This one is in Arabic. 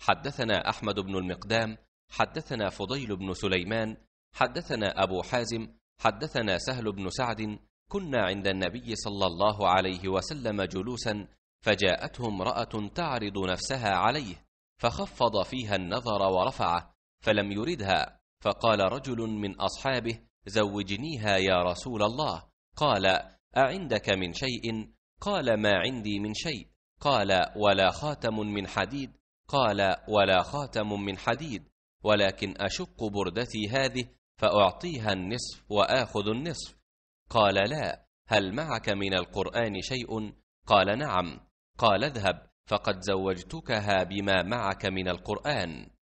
حدثنا أحمد بن المقدام حدثنا فضيل بن سليمان حدثنا أبو حازم حدثنا سهل بن سعد كنا عند النبي صلى الله عليه وسلم جلوسا فجاءته امرأة تعرض نفسها عليه فخفض فيها النظر ورفعه فلم يردها فقال رجل من أصحابه زوجنيها يا رسول الله قال أعندك من شيء قال ما عندي من شيء قال ولا خاتم من حديد قال ولا خاتم من حديد ولكن أشق بردتي هذه فأعطيها النصف وآخذ النصف قال لا هل معك من القرآن شيء قال نعم قال اذهب فقد زوجتكها بما معك من القرآن